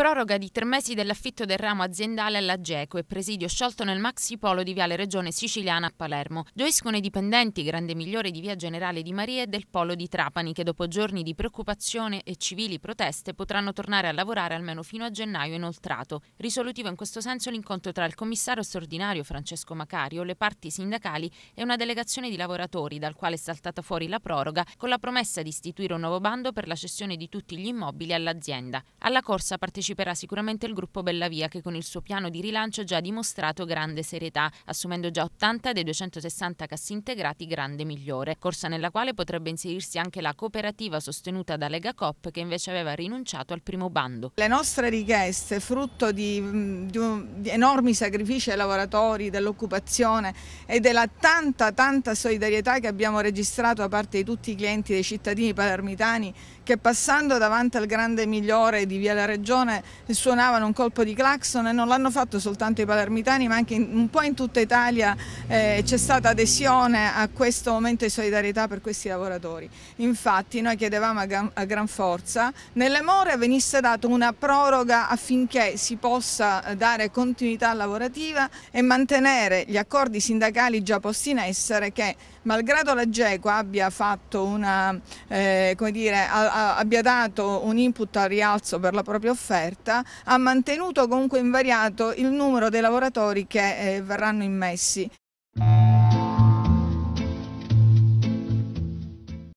proroga di tre mesi dell'affitto del ramo aziendale alla GECO e presidio sciolto nel maxipolo di Viale Regione Siciliana a Palermo. Gioiscono i dipendenti, grande migliore di Via Generale di Maria e del polo di Trapani, che dopo giorni di preoccupazione e civili proteste potranno tornare a lavorare almeno fino a gennaio inoltrato. Risolutivo in questo senso l'incontro tra il commissario straordinario Francesco Macario, le parti sindacali e una delegazione di lavoratori, dal quale è saltata fuori la proroga con la promessa di istituire un nuovo bando per la cessione di tutti gli immobili all'azienda. Alla corsa partecipano parteciperà sicuramente il gruppo Bellavia che con il suo piano di rilancio ha già dimostrato grande serietà, assumendo già 80 dei 260 cassi integrati grande migliore, corsa nella quale potrebbe inserirsi anche la cooperativa sostenuta da Lega Cop che invece aveva rinunciato al primo bando. Le nostre richieste, frutto di, mm, di, un, di enormi sacrifici ai lavoratori, dell'occupazione e della tanta tanta solidarietà che abbiamo registrato a parte di tutti i clienti dei cittadini palermitani che passando davanti al grande migliore di Via la Regione suonavano un colpo di clacson e non l'hanno fatto soltanto i palermitani ma anche in, un po' in tutta Italia eh, c'è stata adesione a questo momento di solidarietà per questi lavoratori. Infatti noi chiedevamo a gran, a gran forza nelle more venisse data una proroga affinché si possa eh, dare continuità lavorativa e mantenere gli accordi sindacali già posti in essere che malgrado la GECO abbia, una, eh, dire, a, a, abbia dato un input al rialzo per la propria offerta offerta ha mantenuto comunque invariato il numero dei lavoratori che eh, verranno immessi.